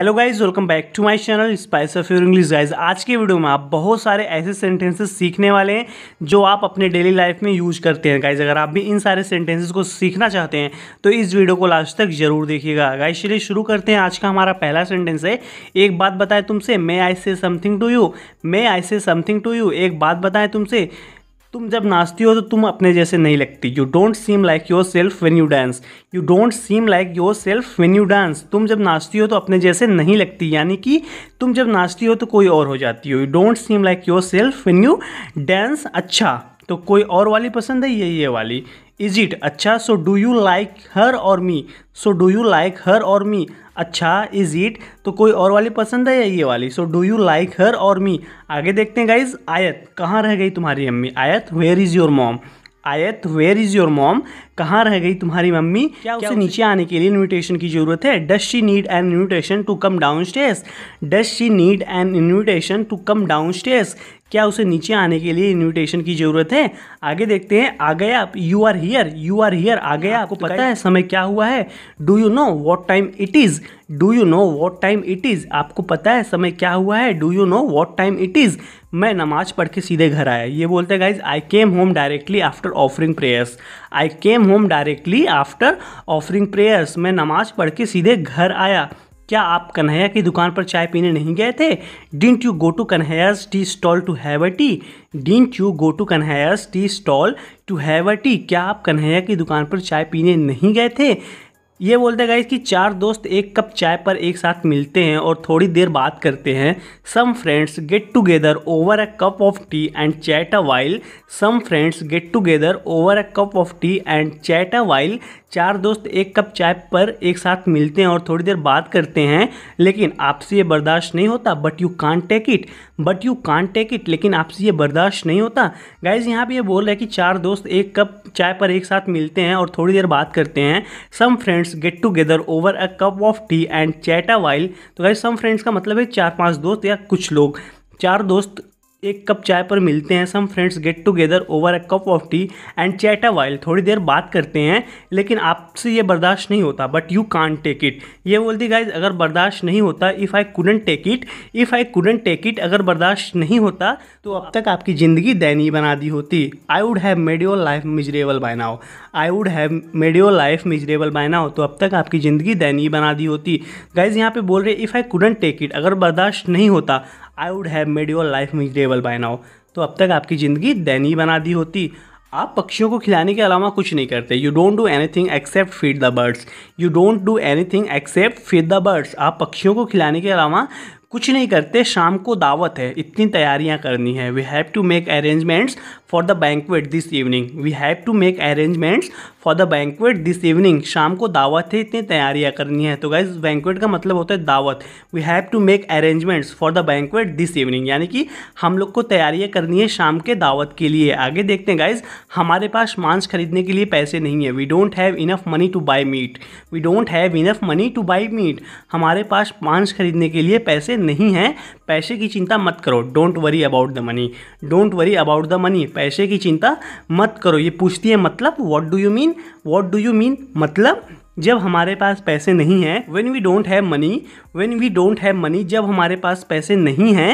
hello guys welcome back to my channel spice of your English guys आज के video में आप बहुत सारे ऐसे सेंटेंसेस सीखने वाले हैं जो आप अपने डेली लाइफ में यूज करते हैं गाइज अगर आप भी इन सारे सेंटेंसेस को सीखना चाहते हैं तो इस वीडियो को लास्ट तक जरूर देखिएगा गाइज चलिए शुरू करते हैं आज का हमारा पहला सेंटेंस है एक बात बताएं तुमसे may I say something to you may I say something to you एक बात बताएं तुमसे तुम जब नाचती हो तो तुम अपने जैसे नहीं लगती you don't seem like yourself when you dance you don't seem like yourself when you dance तुम जब नाचती हो तो अपने जैसे नहीं लगती यानी कि तुम जब नाचती हो तो कोई और हो जाती हो you don't seem like yourself when you dance अच्छा तो कोई और वाली पसंद है ये ये वाली इज इट अच्छा so do you like her or me so do you like her or me अच्छा इज इट तो कोई और वाली पसंद है या ये वाली so do you like her or me आगे देखते हैं गाइज आयत कहाँ रह गई तुम्हारी mummy Ayat where is your mom Ayat where is your mom कहाँ रह गई तुम्हारी मम्मी क्या, क्या उसे नीचे आने के लिए इन्विटेशन की ज़रूरत है does she need an invitation to come downstairs does she need an invitation to come downstairs क्या उसे नीचे आने के लिए इन्विटेशन की ज़रूरत है आगे देखते हैं आ गया आप you are here you are here आ गया हाँ, तो आपको पता है समय क्या हुआ है do you know what time it is do you know what time it is आपको पता है समय क्या हुआ है do you know what time it is मैं नमाज पढ़ के सीधे घर आया ये बोलते हैं guys I came home directly after offering prayers I came home directly after offering prayers मैं नमाज पढ़ के सीधे घर आया क्या आप कन्हैया की दुकान पर चाय पीने नहीं गए थे didn't you go to Kanhaiya's tea stall to have a tea didn't you go to Kanhaiya's tea stall to have a tea क्या आप कन्हैया की दुकान पर चाय पीने नहीं गए थे ये बोलते हैं गाइज कि चार दोस्त एक कप चाय पर एक साथ मिलते हैं और थोड़ी देर बात करते हैं some friends get together over a cup of tea and chat a while some friends get together over a cup of tea and chat a while चार दोस्त एक कप चाय पर एक साथ मिलते हैं और थोड़ी देर बात करते हैं लेकिन आपसे ये बर्दाश्त नहीं होता but you can't take it but you can't take it लेकिन आपसे ये बर्दाश्त नहीं होता गाइज यहाँ पे ये बोल रहे हैं कि चार दोस्त एक कप चाय पर एक साथ मिलते हैं और थोड़ी देर बात करते हैं some friends friends get together over a cup of tea and chat a while तो गाइज सम फ्रेंड्स का मतलब है चार पांच दोस्त या कुछ लोग चार दोस्त एक कप चाय पर मिलते हैं some friends get together over a cup of tea and chat a while थोड़ी देर बात करते हैं लेकिन आपसे ये बर्दाश्त नहीं होता but you can't take it ये बोलती गाइज अगर बर्दाश्त नहीं होता if I couldn't take it if I couldn't take it अगर बर्दाश्त नहीं होता तो अब तक आपकी ज़िंदगी दैनीय बना दी होती I would have made your life miserable by now I would have made your life miserable by now तो अब तक आपकी ज़िंदगी दैनीय बना दी होती गाइज यहाँ पे बोल रहे if I couldn't take it अगर बर्दाश्त नहीं होता I would have made your life miserable by now तो अब तक आपकी ज़िंदगी दैनी बना दी होती आप पक्षियों को खिलाने के अलावा कुछ नहीं करते you don't do anything except feed the birds you don't do anything except feed the birds आप पक्षियों को खिलाने के अलावा कुछ नहीं करते शाम को दावत है इतनी तैयारियां करनी है we have to make arrangements for the banquet this evening we have to make arrangements for the banquet this evening शाम को दावत है इतनी तैयारियां करनी है तो गाइज बैंकवेट का मतलब होता है दावत we have to make arrangements for the banquet this evening यानी कि हम लोग को तैयारियाँ करनी है शाम के दावत के लिए आगे देखते हैं गाइज हमारे पास मांस खरीदने के लिए पैसे नहीं है we don't have enough money to buy meat we don't have enough money to buy meat हमारे पास मांस खरीदने के लिए पैसे नहीं है पैसे की चिंता मत करो don't worry about the money don't worry about the money पैसे की चिंता मत करो ये पूछती है मतलब what do you mean what do you mean मतलब जब हमारे पास पैसे नहीं हैं when we don't have money when we don't have money जब हमारे पास पैसे नहीं हैं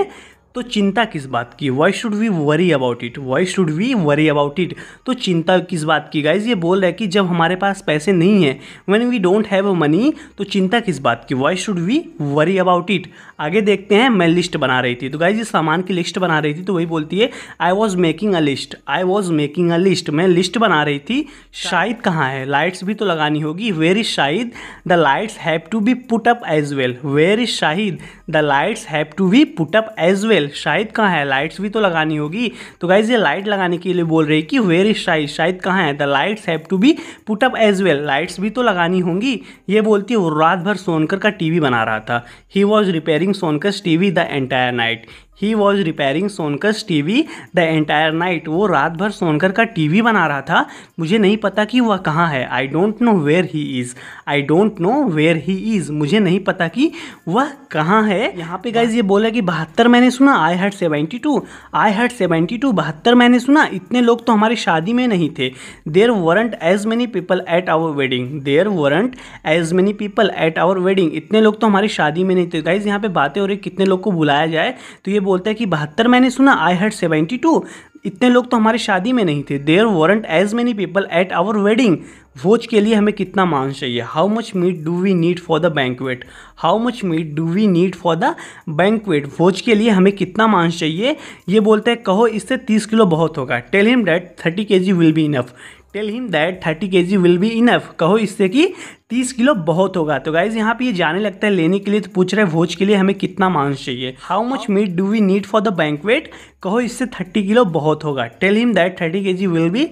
तो चिंता किस बात की why should we worry about it why should we worry about it तो चिंता किस बात की गाइज ये बोल रहा है कि जब हमारे पास पैसे नहीं है when we don't have a money तो चिंता किस बात की why should we worry about it आगे देखते हैं मैं लिस्ट बना रही थी तो गाइज ये सामान की लिस्ट बना रही थी तो वही बोलती है I was making a list I was making a list मैं लिस्ट बना रही थी शायद कहाँ है लाइट्स भी तो लगानी होगी where is Shahid the lights have to be put up as well where is Shahid the lights have to be put up as well शेल शायद कहाँ है लाइट्स भी तो लगानी होगी तो गाइज ये लाइट लगाने के लिए बोल रही कि वेर इज शाइज शायद कहाँ है the lights have to be put up as well lights भी तो लगानी होंगी ये बोलती है वो रात भर सोनकर का टीवी बना रहा था he was repairing Sonkar TV the entire night he was repairing Sonkar TV the entire night वो रात भर सोनकर का टी वी बना रहा था मुझे नहीं पता कि वह कहाँ है I don't know where he is I don't know where he is मुझे नहीं पता कि वह कहाँ है यहाँ पे गाइज ये बोला कि बहत्तर मैंने सुना आई हट सेवेंटी टू आई हट सेवेंटी टू बहत्तर मैंने सुना इतने लोग तो हमारी शादी में नहीं थे there weren't as many people at our wedding there weren't as many people at our wedding इतने लोग तो हमारी शादी में नहीं थे गाइज यहाँ पे बातें हो रही कितने लोग को बुलाया जाए तो ये बोलता है कि बहत्तर मैंने सुना आई हैड सेवेंटी टू इतने लोग तो हमारी शादी में नहीं थे there weren't as many people at our wedding वोच के लिए हमें कितना मांस चाहिए how much meat do we need for the banquet how much meat do we need for the banquet वोच के लिए हमें कितना मांस चाहिए ये बोलते हैं कहो इससे तीस किलो बहुत होगा tell him that thirty K G will be enough tell him that thirty K G will be enough कहो इससे कि तीस किलो बहुत होगा तो गाइज यहाँ पे ये जाने लगता है लेने के लिए तो पूछ रहे हैं भोज के लिए हमें कितना मांस चाहिए how much meat do we need for the banquet कहो इससे थर्टी किलो बहुत होगा tell him that thirty K G will be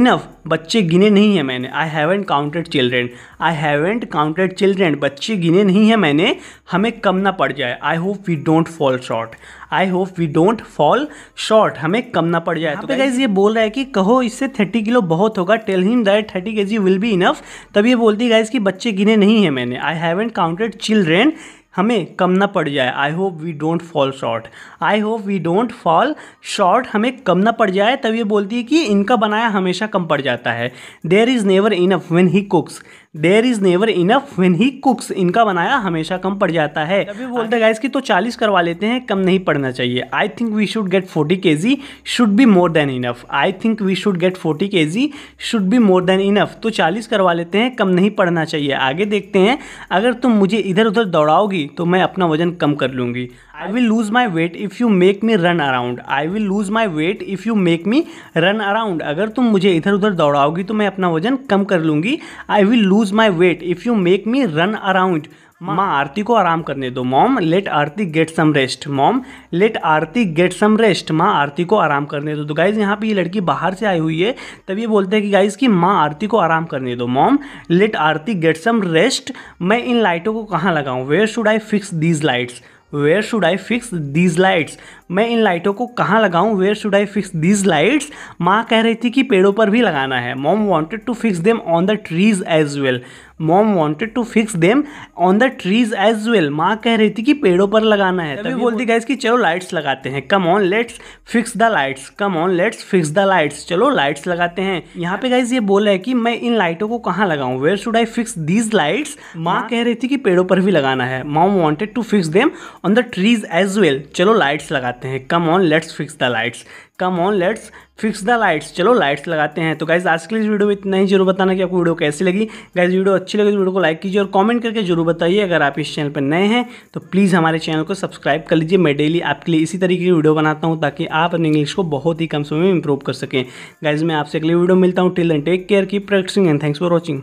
enough बच्चे गिने नहीं है मैंने I haven't counted children I haven't counted children बच्चे गिने नहीं है मैंने हमें कम ना पड़ जाए I hope we don't fall short I hope we don't fall short हमें कम ना पड़ जाए तो गाइज ये बोल रहा है कि कहो इससे थर्टी किलो बहुत होगा tell him that thirty K G will be enough तब ये बोलती है गाइज की बच्चे गिने नहीं हैं मैंने आई हैवेंट काउंटेड चिल्ड्रेन हमें कम ना पड़ जाए I hope we don't fall short I hope we don't fall short हमें कम ना पड़ जाए तब ये बोलती है कि इनका बनाया हमेशा कम पड़ जाता है there is never enough when he cooks there is never enough when he cooks इनका बनाया हमेशा कम पड़ जाता है अभी बोलते गाइस कि तो 40 करवा लेते हैं कम नहीं पड़ना चाहिए I think we should get 40 K G should be more than enough I think we should get 40 K G should be more than enough तो 40 करवा लेते हैं कम नहीं पड़ना चाहिए आगे देखते हैं अगर तुम मुझे इधर उधर दौड़ाओगी तो मैं अपना वजन कम कर लूँगी I will lose my weight if you make me run around I will lose my weight if you make me run around अगर तुम मुझे इधर उधर दौड़ाओगी तो मैं अपना वजन कम कर लूँगी I will lose lose my weight if you make me run around माँ आरती को आराम करने दो mom let Aarti get some rest mom let Aarti get some rest माँ आरती को आराम करने दो तो गाइज़ यहाँ पे ये लड़की बाहर से आई हुई है तब ये बोलते हैं कि गाइज़ कि माँ आरती को आराम करने दो mom let Aarti get some rest मैं इन लाइटों को कहाँ लगाऊँ where should I fix these lights where should I fix these lights मैं इन लाइटों को कहाँ लगाऊँ where should I fix these lights माँ कह रही थी कि पेड़ों पर भी लगाना है mom wanted to fix them on the trees as well mom wanted to fix them on the trees as well माँ कह रही थी कि पेड़ों पर लगाना है तभी, बोलती गाइज कि चलो लाइट्स लगाते हैं come on let's fix the lights come on let's fix the lights चलो लाइट्स लगाते हैं यहाँ पे गाइज ये बोल है कि मैं इन लाइटों को कहाँ लगाऊँ where should I fix these lights माँ कह रही थी कि पेड़ों पर भी लगाना है mom wanted to fix them on the trees as well चलो लाइट्स लगाते लगाते हैं come on let's fix the lights come on let's fix the lights चलो लाइट्स लगाते हैं तो गाइज आज के लिए इस वीडियो में इतना ही जरूर बताना कि आपको वीडियो कैसी लगी गाइज वीडियो अच्छी लगी तो वीडियो को लाइक कीजिए और कमेंट करके जरूर बताइए अगर आप इस चैनल पर नए हैं तो प्लीज़ हमारे चैनल को सब्सक्राइब कर लीजिए मैं डेली आपके लिए इसी तरीके की वीडियो बनाता हूँ ताकि आप अपनी इंग्लिश को बहुत ही कम समय में इंप्रूव कर सकें गाइज मैं आपसे अगली वीडियो मिलता हूँ till and take care keep practicing and thanks for watching